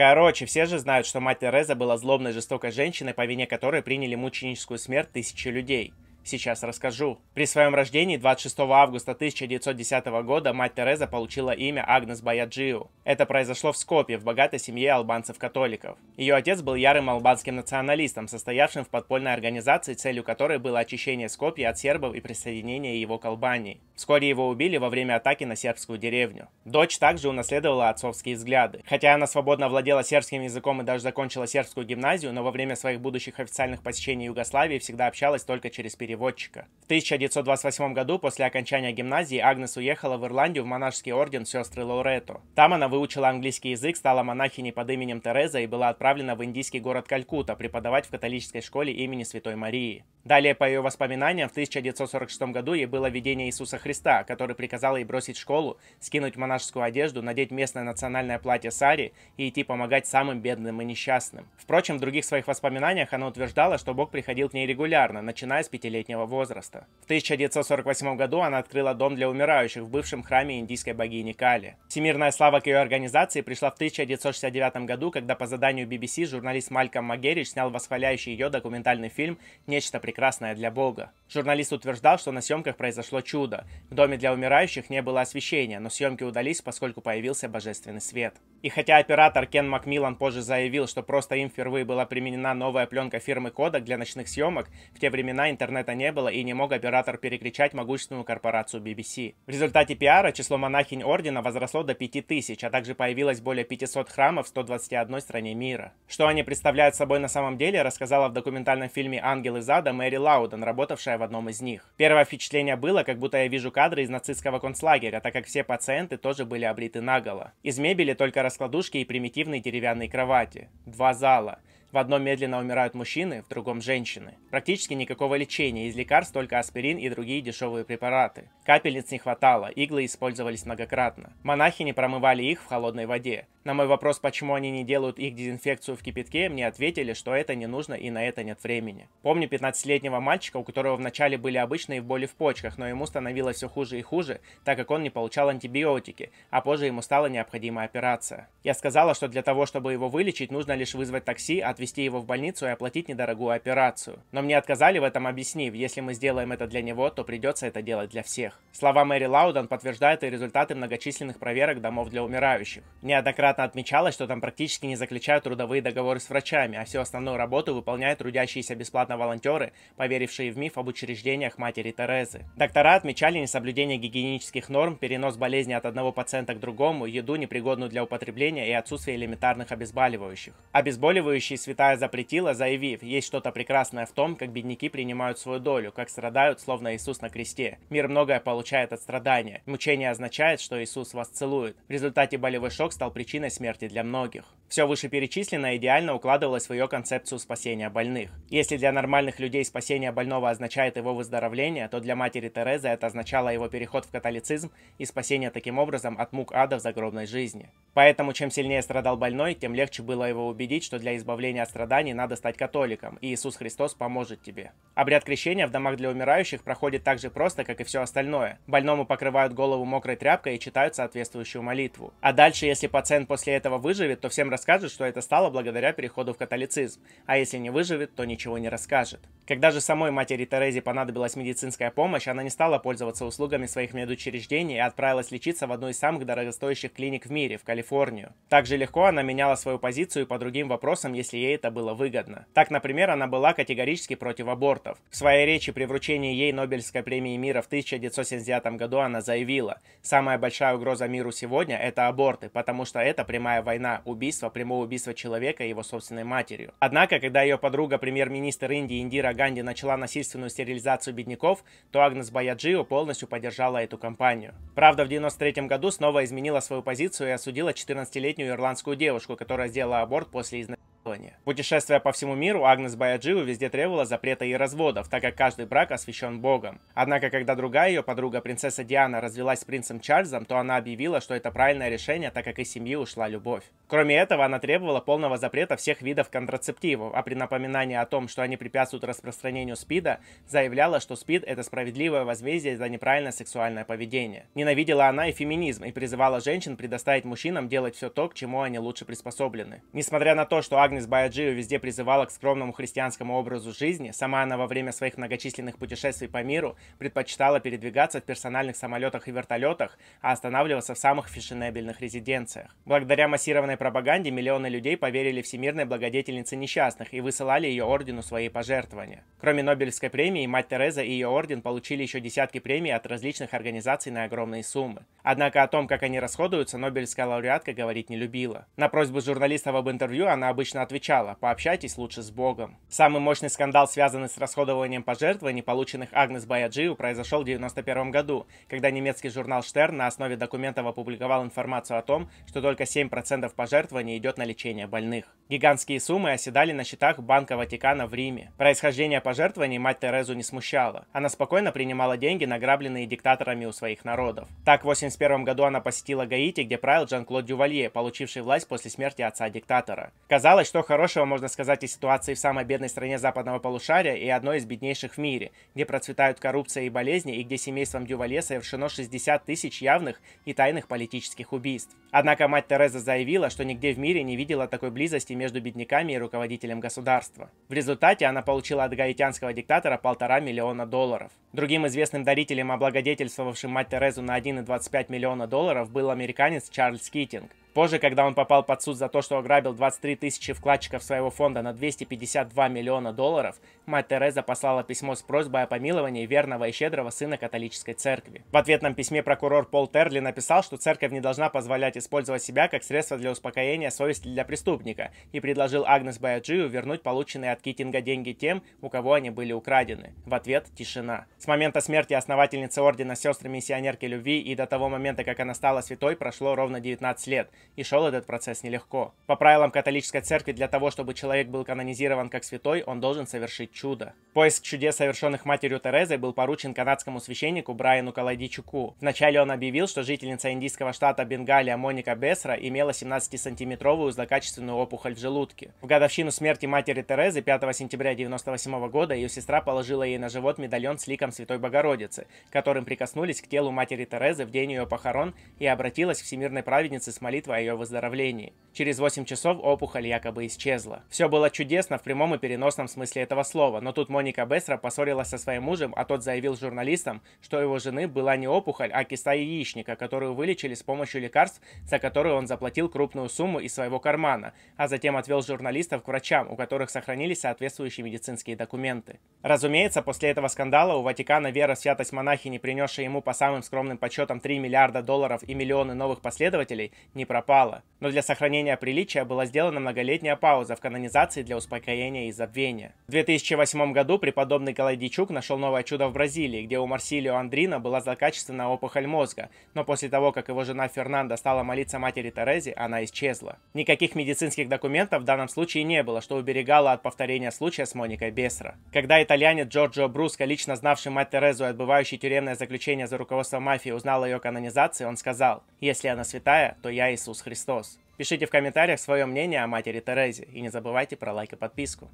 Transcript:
Короче, все же знают, что мать Тереза была злобной жестокой женщиной, по вине которой приняли мученическую смерть тысячи людей. Сейчас расскажу. При своем рождении 26 августа 1910 года мать Тереза получила имя Агнес Баяджиу. Это произошло в Скопье, в богатой семье албанцев-католиков. Ее отец был ярым албанским националистом, состоявшим в подпольной организации, целью которой было очищение Скопья от сербов и присоединение его к Албании. Вскоре его убили во время атаки на сербскую деревню. Дочь также унаследовала отцовские взгляды. Хотя она свободно владела сербским языком и даже закончила сербскую гимназию, но во время своих будущих официальных посещений Югославии всегда общалась только через перевод переводчика. В 1928 году после окончания гимназии Агнес уехала в Ирландию в монашеский орден сестры Лоретто. Там она выучила английский язык, стала монахиней под именем Тереза и была отправлена в индийский город Калькута преподавать в католической школе имени Святой Марии. Далее, по ее воспоминаниям, в 1946 году ей было видение Иисуса Христа, который приказал ей бросить школу, скинуть монашескую одежду, надеть местное национальное платье сари и идти помогать самым бедным и несчастным. Впрочем, в других своих воспоминаниях она утверждала, что Бог приходил к ней регулярно, начиная с пятилетнего возраста. В 1948 году она открыла дом для умирающих в бывшем храме индийской богини Кали. Всемирная слава к ее организации пришла в 1969 году, когда по заданию BBC журналист Мальком Магерич снял восхваляющий ее документальный фильм «Нечто прекрасное» прекрасное для Бога. Журналист утверждал, что на съемках произошло чудо. В доме для умирающих не было освещения, но съемки удались, поскольку появился божественный свет. И хотя оператор Кен Макмиллан позже заявил, что просто им впервые была применена новая пленка фирмы Kodak для ночных съемок, в те времена интернета не было и не мог оператор перекричать могущественную корпорацию BBC. В результате пиара число монахинь ордена возросло до 5000, а также появилось более 500 храмов в 121 стране мира. Что они представляют собой на самом деле, рассказала в документальном фильме «Ангелы Зада» Мэри Лауден, работавшая в одном из них. Первое впечатление было, как будто я вижу кадры из нацистского концлагеря, так как все пациенты тоже были обриты наголо. Из мебели только раскладушки и примитивные деревянные кровати. Два зала. В одном медленно умирают мужчины, в другом женщины. Практически никакого лечения, из лекарств только аспирин и другие дешевые препараты. Капельниц не хватало, иглы использовались многократно. Монахи не промывали их в холодной воде. На мой вопрос, почему они не делают их дезинфекцию в кипятке, мне ответили, что это не нужно и на это нет времени. Помню 15-летнего мальчика, у которого вначале были обычные боли в почках, но ему становилось все хуже и хуже, так как он не получал антибиотики, а позже ему стала необходима операция. Я сказала, что для того, чтобы его вылечить, нужно лишь вызвать такси, от отвезти его в больницу и оплатить недорогую операцию. Но мне отказали в этом, объяснив, если мы сделаем это для него, то придется это делать для всех. Слова Мэри Лауден подтверждают и результаты многочисленных проверок домов для умирающих. Неоднократно отмечалось, что там практически не заключают трудовые договоры с врачами, а всю основную работу выполняют трудящиеся бесплатно волонтеры, поверившие в миф об учреждениях матери Терезы. Доктора отмечали несоблюдение гигиенических норм, перенос болезни от одного пациента к другому, еду, непригодную для употребления и отсутствие элементарных обезболивающих. Обезболивающие свидетельствуют Пресвятая запретила, заявив, есть что-то прекрасное в том, как бедняки принимают свою долю, как страдают, словно Иисус на кресте. Мир многое получает от страдания. Мучение означает, что Иисус вас целует. В результате болевой шок стал причиной смерти для многих. Все вышеперечисленное идеально укладывалось в ее концепцию спасения больных. Если для нормальных людей спасение больного означает его выздоровление, то для матери Терезы это означало его переход в католицизм и спасение таким образом от мук ада в загробной жизни. Поэтому чем сильнее страдал больной, тем легче было его убедить, что для избавления избавления от страданий надо стать католиком, и Иисус Христос поможет тебе. Обряд крещения в домах для умирающих проходит так же просто, как и все остальное. Больному покрывают голову мокрой тряпкой и читают соответствующую молитву. А дальше, если пациент после этого выживет, то всем расскажет, что это стало благодаря переходу в католицизм, а если не выживет, то ничего не расскажет. Когда же самой матери Терезе понадобилась медицинская помощь, она не стала пользоваться услугами своих медучреждений и отправилась лечиться в одну из самых дорогостоящих клиник в мире, в Калифорнию. Также легко она меняла свою позицию по другим вопросам, если ей это было выгодно. Так, например, она была категорически против абортов. В своей речи при вручении ей Нобелевской премии мира в 1979 году она заявила, «Самая большая угроза миру сегодня – это аборты, потому что это прямая война, убийство, прямое убийство человека и его собственной матерью». Однако, когда ее подруга, премьер-министр Индии Индира Ганди начала насильственную стерилизацию бедняков, то Агнес Баяджио полностью поддержала эту кампанию. Правда, в 1993 году снова изменила свою позицию и осудила 14-летнюю ирландскую девушку, которая сделала аборт после изнасилования изнасилования. Путешествуя по всему миру, Агнес Баяджиу везде требовала запрета и разводов, так как каждый брак освящен Богом. Однако, когда другая ее подруга, принцесса Диана, развелась с принцем Чарльзом, то она объявила, что это правильное решение, так как из семьи ушла любовь. Кроме этого, она требовала полного запрета всех видов контрацептивов, а при напоминании о том, что они препятствуют распространению СПИДа, заявляла, что СПИД – это справедливое возмездие за неправильное сексуальное поведение. Ненавидела она и феминизм, и призывала женщин предоставить мужчинам делать все то, к чему они лучше приспособлены. Несмотря на то, что Агнес Агнес Байаджио везде призывала к скромному христианскому образу жизни, сама она во время своих многочисленных путешествий по миру предпочитала передвигаться в персональных самолетах и вертолетах, а останавливаться в самых фешенебельных резиденциях. Благодаря массированной пропаганде миллионы людей поверили всемирной благодетельнице несчастных и высылали ее ордену свои пожертвования. Кроме Нобелевской премии, мать Тереза и ее орден получили еще десятки премий от различных организаций на огромные суммы. Однако о том, как они расходуются, Нобелевская лауреатка говорить не любила. На просьбу журналистов об интервью она обычно честно отвечала «Пообщайтесь лучше с Богом». Самый мощный скандал, связанный с расходованием пожертвований, полученных Агнес Баяджиу, произошел в 1991 году, когда немецкий журнал «Штерн» на основе документов опубликовал информацию о том, что только 7% пожертвований идет на лечение больных. Гигантские суммы оседали на счетах Банка Ватикана в Риме. Происхождение пожертвований мать Терезу не смущало. Она спокойно принимала деньги, награбленные диктаторами у своих народов. Так, в 1981 году она посетила Гаити, где правил Жан-Клод Дювалье, получивший власть после смерти отца диктатора. Казалось, что хорошего можно сказать о ситуации в самой бедной стране западного полушария и одной из беднейших в мире, где процветают коррупция и болезни, и где семейством Дювале совершено 60 тысяч явных и тайных политических убийств. Однако мать Тереза заявила, что нигде в мире не видела такой близости между бедняками и руководителем государства. В результате она получила от гаитянского диктатора полтора миллиона долларов. Другим известным дарителем, облагодетельствовавшим мать Терезу на 1,25 миллиона долларов, был американец Чарльз Китинг. Позже, когда он попал под суд за то, что ограбил 23 тысячи вкладчиков своего фонда на 252 миллиона долларов, мать Тереза послала письмо с просьбой о помиловании верного и щедрого сына католической церкви. В ответном письме прокурор Пол Терли написал, что церковь не должна позволять использовать себя как средство для успокоения совести для преступника и предложил Агнес Баяджию вернуть полученные от Китинга деньги тем, у кого они были украдены. В ответ – тишина. С момента смерти основательницы ордена сестры миссионерки любви и до того момента, как она стала святой, прошло ровно 19 лет – и шел этот процесс нелегко. По правилам католической церкви, для того, чтобы человек был канонизирован как святой, он должен совершить чудо. Поиск чудес, совершенных матерью Терезой, был поручен канадскому священнику Брайану Каладичуку. Вначале он объявил, что жительница индийского штата Бенгалия Моника Бесра имела 17-сантиметровую злокачественную опухоль в желудке. В годовщину смерти матери Терезы 5 сентября 1998 года ее сестра положила ей на живот медальон с ликом Святой Богородицы, которым прикоснулись к телу матери Терезы в день ее похорон и обратилась к всемирной праведнице с молитвой свидетельство о ее выздоровлении. Через 8 часов опухоль якобы исчезла. Все было чудесно в прямом и переносном смысле этого слова, но тут Моника Бестро поссорилась со своим мужем, а тот заявил журналистам, что его жены была не опухоль, а киста яичника, которую вылечили с помощью лекарств, за которые он заплатил крупную сумму из своего кармана, а затем отвел журналистов к врачам, у которых сохранились соответствующие медицинские документы. Разумеется, после этого скандала у Ватикана вера в святость монахини, принесшая ему по самым скромным подсчетам 3 миллиарда долларов и миллионы новых последователей, не права пропала. Но для сохранения приличия была сделана многолетняя пауза в канонизации для успокоения и забвения. В 2008 году преподобный Голодичук нашел новое чудо в Бразилии, где у Марсилио Андрина была злокачественная опухоль мозга, но после того, как его жена Фернанда стала молиться матери Терезе, она исчезла. Никаких медицинских документов в данном случае не было, что уберегало от повторения случая с Моникой Бесра. Когда итальянец Джорджо Бруско, лично знавший мать Терезу и отбывающий тюремное заключение за руководство мафии, узнал о ее канонизации, он сказал, «Если она святая, то я Иисус». Иисус Христос. Пишите в комментариях свое мнение о матери Терезе и не забывайте про лайк и подписку.